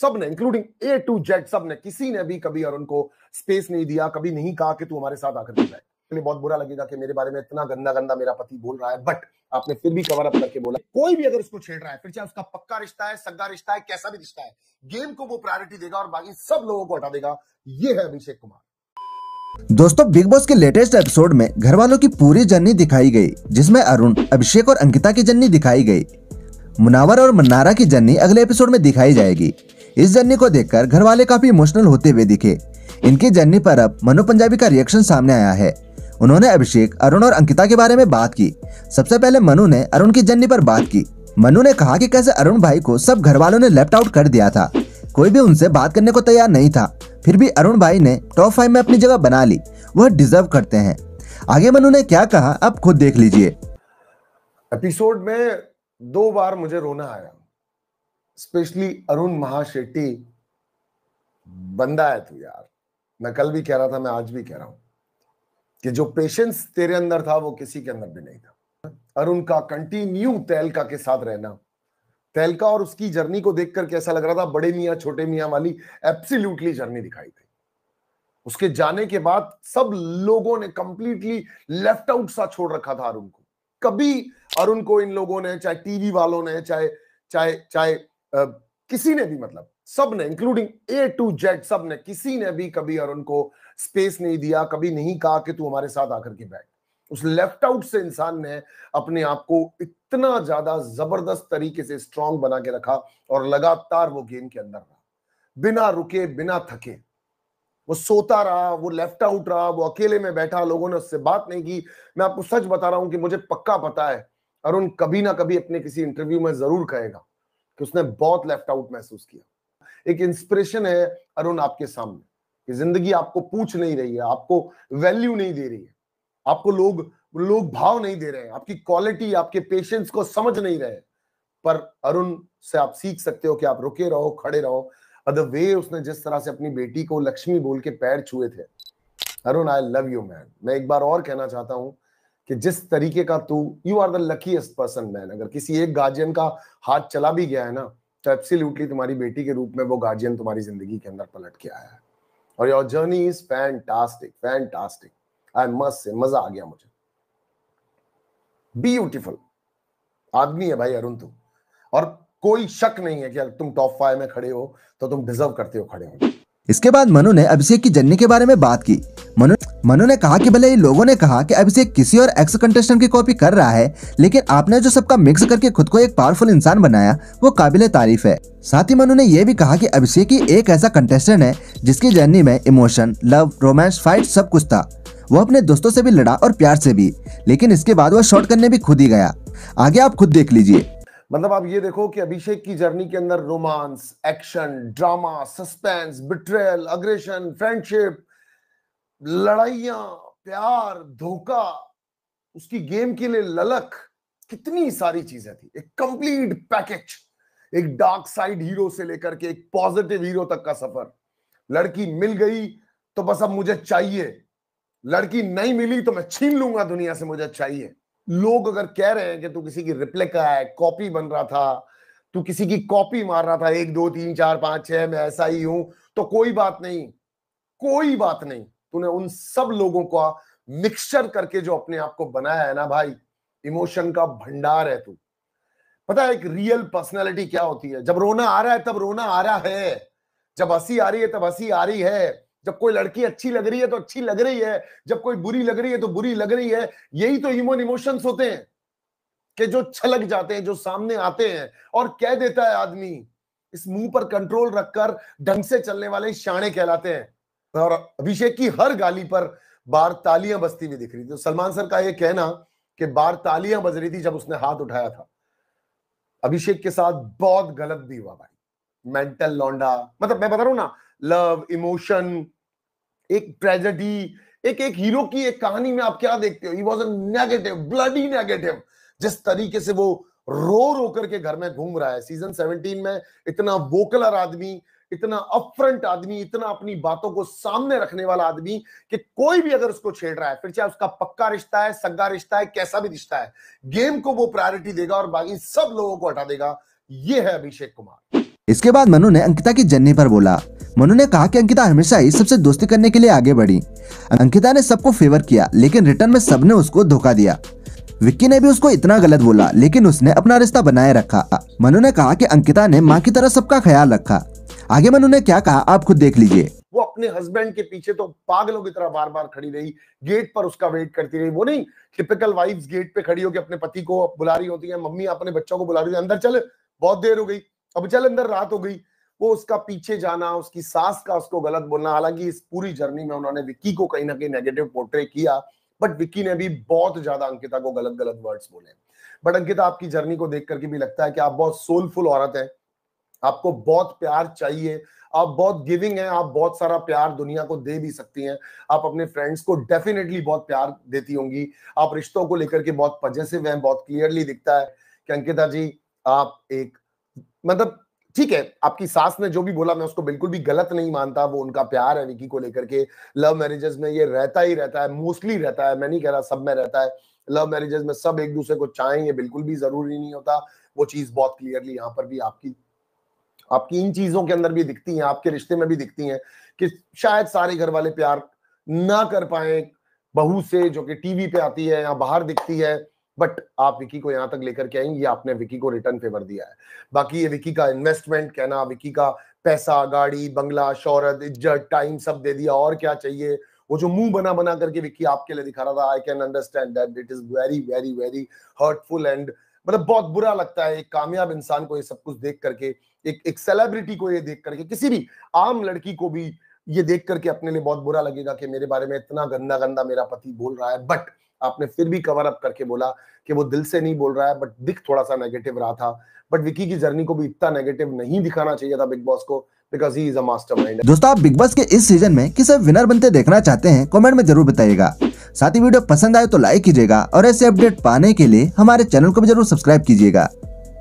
सबने including A to Z सबने किसी ने भी कभी अरुण को स्पेस नहीं दिया कभी नहीं कहा कि तू हमारे साथ आकर मिल जाए लिए बहुत बुरा लगेगा कि मेरे बारे में इतना गंदा गंदा मेरा पति बोल रहा है बट आपने फिर भी कवर अप करके बोला कोई भी अगर उसको छेड़ रहा है फिर चाहे उसका पक्का रिश्ता है सग्गा रिश्ता है कैसा भी रिश्ता है गेम को वो प्रायोरिटी देगा और बाकी सब लोगों को हटा देगा ये है अभिषेक कुमार दोस्तों बिग बॉस के लेटेस्ट एपिसोड में घर वालों की पूरी जर्नी दिखाई गई जिसमें अरुण अभिषेक और अंकिता की जर्नी दिखाई गई मुनावर और मन्नारा की जर्नी अगले एपिसोड में दिखाई जाएगी इस जर्नी को देखकर घर वाले काफी इमोशनल होते हुए दिखे इनकी जर्नी पर अब मनो पंजाबी का रिएक्शन सामने आया है उन्होंने अभिषेक अरुण और अंकिता के बारे में बात की सबसे पहले मनु ने अरुण की जर्नी पर बात की मनु ने कहा कि कैसे अरुण भाई को सब घर वालों ने लेफ्ट आउट कर दिया था कोई भी उनसे बात करने को तैयार नहीं था फिर भी अरुण भाई ने टॉप फाइव में अपनी जगह बना ली वह डिजर्व करते हैं आगे मनु ने क्या कहा अब खुद देख लीजिए एपिसोड में दो बार मुझे रोना आया स्पेशली अरुण महाशेट्टी बंदा है तू यार मैं कल भी कह रहा था मैं आज भी कह रहा हूं कि जो पेशेंस तेरे अंदर था वो किसी के अंदर भी नहीं था अरुण का कंटिन्यू तेलका के साथ रहना तेलका और उसकी जर्नी को देख करके ऐसा लग रहा था बड़े मियाँ छोटे मियाँ वाली एब्सिल्यूटली जर्नी दिखाई थी उसके जाने के बाद सब लोगों ने कंप्लीटली लेफ्ट आउट सा छोड़ रखा था अरुण को कभी अरुण को इन लोगों ने चाहे टीवी वालों ने चाहे चाहे चाहे किसी ने भी मतलब सब ने इंक्लूडिंग ए टू जेड सब ने किसी ने भी कभी अरुण को स्पेस नहीं दिया कभी नहीं कहा कि तू हमारे साथ आकर के बैठ उस लेफ्ट आउट से इंसान ने अपने आप को इतना ज्यादा जबरदस्त तरीके से स्ट्रांग बना के रखा और लगातार वो गेम के अंदर रहा बिना रुके बिना थके वो सोता रहा वो लेफ्ट आउट रहा वो अकेले में बैठा लोगों ने उससे बात नहीं की मैं आपको सच बता रहा हूं कि मुझे पक्का पता है अरुण कभी ना कभी अपने किसी इंटरव्यू में जरूर कहेगा कि उसने बहुत लेफ्ट आउट महसूस किया एक इंस्पिरेशन है अरुण आपके सामने कि जिंदगी आपको पूछ नहीं रही है आपको वैल्यू नहीं दे रही है आपको लोग लोग भाव नहीं दे रहे हैं आपकी क्वालिटी आपके पेशेंस को समझ नहीं रहे पर अरुण से आप सीख सकते हो कि आप रुके रहो खड़े रहो द वे उसने जिस तरह से अपनी बेटी को लक्ष्मी बोल के पैर छुए थे Arun I love you man मैं एक बार और कहना चाहता हूं कि जिस तरीके का तू you are the luckiest person man अगर किसी एक गार्जियन का हाथ चला भी गया है ना तो एब्सोल्युटली तुम्हारी बेटी के रूप में वो गार्जियन तुम्हारी जिंदगी के अंदर पलट के आया है और your journey is fantastic fantastic आई मस्त से मजा आ गया मुझे ब्यूटिफुल आदमी है भाई अरुण तुम और कोई शक नहीं है कि अगर तुम टॉप फाइव में खड़े हो तो तुम डिजर्व करते हो खड़े हो इसके बाद मनु ने अभिषेक की जर्नी के बारे में बात की मनु मनु ने कहा कि भले ही लोगों ने कहा कि अभिषेक किसी और एक्स कंटेस्टेंट की कॉपी कर रहा है लेकिन आपने जो सबका मिक्स करके खुद को एक पावरफुल इंसान बनाया वो काबिल तारीफ है साथ ही मनु ने यह भी कहा कि अभिषेक ही एक ऐसा कंटेस्टेंट है जिसकी जर्नी में इमोशन लव रोमांस फाइट सब कुछ था वो अपने दोस्तों से भी लड़ा और प्यार से भी लेकिन इसके बाद वो शॉर्ट करने भी खुद ही गया आगे आप खुद देख लीजिए मतलब आप ये देखो कि अभिषेक की जर्नी के अंदर romance action drama suspense betrayal aggression friendship लड़ाइया प्यार धोखा उसकी गेम के लिए ललक कितनी सारी चीजें थी एक कंप्लीट पैकेज एक डार्क साइड हीरो से लेकर के एक पॉजिटिव हीरो तक का सफर लड़की मिल गई तो बस अब मुझे चाहिए लड़की नहीं मिली तो मैं छीन लूंगा दुनिया से मुझे चाहिए लोग अगर कह रहे हैं कि तू किसी की रिप्लिका है कॉपी बन रहा था तू किसी की कॉपी मार रहा था एक दो तीन चार पांच छह मैं ऐसा ही हूं तो कोई बात नहीं कोई बात नहीं तूने उन सब लोगों का मिक्सचर करके जो अपने आप को बनाया है ना भाई इमोशन का भंडार है तू पता है एक रियल पर्सनैलिटी क्या होती है जब रोना आ रहा है तब रोना आ रहा है जब हंसी आ रही है तब हंसी आ रही है जब कोई लड़की अच्छी लग रही है तो अच्छी लग रही है जब कोई बुरी लग रही है तो बुरी लग रही है यही तो ह्यूमन इमोशंस होते हैं कि जो छलक जाते हैं जो सामने आते हैं और कह देता है आदमी इस मुंह पर कंट्रोल रखकर ढंग से चलने वाले शाणे कहलाते हैं और अभिषेक की हर गाली पर बार तालियां बजती हुई दिख रही थी तो सलमान सर का यह कहना कि बार तालियां बज रही थी जब उसने हाथ उठाया था अभिषेक के साथ बहुत गलत भी हुआ भाई मेंटल लौंडा मतलब मैं बता रहा हूं ना लव इमोशन एक ट्रेजेडी एक एक हीरो की एक कहानी में आप क्या देखते हो he was negative bloody negative जिस तरीके से वो रो रो करके घर में घूम रहा है सीजन सेवनटीन में इतना वोकलर आदमी इतना अपफ्रंट आदमी इतना अपनी बातों को सामने रखने वाला आदमी कि कोई भी अगर उसको छेड़ रहा है फिर चाहे उसका पक्का रिश्ता है सग्गा रिश्ता है कैसा भी रिश्ता है गेम को वो प्रायोरिटी देगा और बाकी सब लोगों को हटा देगा ये है अभिषेक कुमार इसके बाद मनु ने अंकिता की जन्नी पर बोला मनु ने कहा कि अंकिता हमेशा ही सबसे दोस्ती करने के लिए आगे बढ़ी अंकिता ने सबको फेवर किया लेकिन रिटर्न में सबने उसको धोखा दिया विक्की ने भी उसको इतना गलत बोला लेकिन उसने अपना रिश्ता बनाए रखा मनु ने कहा कि अंकिता ने माँ की तरह सबका ख्याल रखा आगे मन उन्होंने क्या कहा आप खुद देख लीजिए वो अपने हस्बैंड के पीछे तो पागलों की तरह बार बार खड़ी रही गेट पर उसका वेट करती रही वो नहीं टिपिकल वाइफ गेट पे खड़ी होकर अपने पति को बुला रही होती है मम्मी अपने बच्चों को बुला रही है अंदर चल बहुत देर हो गई अब चल अंदर रात हो गई वो उसका पीछे जाना उसकी सास का उसको गलत बोलना हालांकि इस पूरी जर्नी में उन्होंने विक्की को कहीं ना कहीं नेगेटिव पोर्ट्रे किया बट विक्की ने भी बहुत ज्यादा अंकिता को गलत गलत वर्ड्स बोले बट अंकिता आपकी जर्नी को देख करके भी लगता है कि आप बहुत सोलफुल औरत है आपको बहुत प्यार चाहिए आप बहुत गिविंग हैं आप बहुत सारा प्यार दुनिया को दे भी सकती हैं आप अपने फ्रेंड्स को डेफिनेटली बहुत प्यार देती होंगी आप रिश्तों को लेकर के बहुत पजेसिव हैं बहुत क्लियरली दिखता है कि अंकिता जी आप एक मतलब ठीक है आपकी सास ने जो भी बोला मैं उसको बिल्कुल भी गलत नहीं मानता वो उनका प्यार है विकी को लेकर के लव मैरिजेस में ये रहता ही रहता है मोस्टली रहता है मैं नहीं कह रहा सब में रहता है लव मैरिजेस में सब एक दूसरे को चाहें ये बिल्कुल भी जरूरी नहीं होता वो चीज बहुत क्लियरली यहाँ पर भी आपकी आपकी इन चीजों के अंदर भी दिखती हैं आपके रिश्ते में भी दिखती हैं कि शायद सारे घर वाले प्यार ना कर पाए बहू से जो कि टीवी पे आती है या बाहर दिखती है बट आप विकी को यहां तक लेकर के आई ये आपने विकी को रिटर्न फेवर दिया है बाकी ये विकी का इन्वेस्टमेंट कहना विकी का पैसा गाड़ी बंगला शोरत इज्जत टाइम सब दे दिया और क्या चाहिए वो जो मुंह बना बना करके विक्की आपके लिए दिखा रहा था I can understand that it is very very very hurtful and मतलब बहुत बुरा लगता है एक कामयाब इंसान को ये सब कुछ देख करके एक एक सेलिब्रिटी को ये देख करके किसी भी आम लड़की को भी ये देख करके अपने लिए बहुत बुरा लगेगा कि मेरे बारे में इतना गंदा गंदा मेरा पति बोल रहा है बट आपने फिर भी कवर अप करके बोला कि वो दिल से नहीं बोल रहा है बट दिख थोड़ा सा नेगेटिव रहा था बट विकी की जर्नी को भी इतना नेगेटिव नहीं दिखाना चाहिए था बिग बॉस को because he is a master mind दोस्तों आप बिग बॉस के इस सीजन में किसे विनर बनते देखना चाहते हैं कॉमेंट में जरूर बताइएगा साथ ही वीडियो पसंद आए तो लाइक कीजिएगा और ऐसे अपडेट पाने के लिए हमारे चैनल को भी जरूर सब्सक्राइब कीजिएगा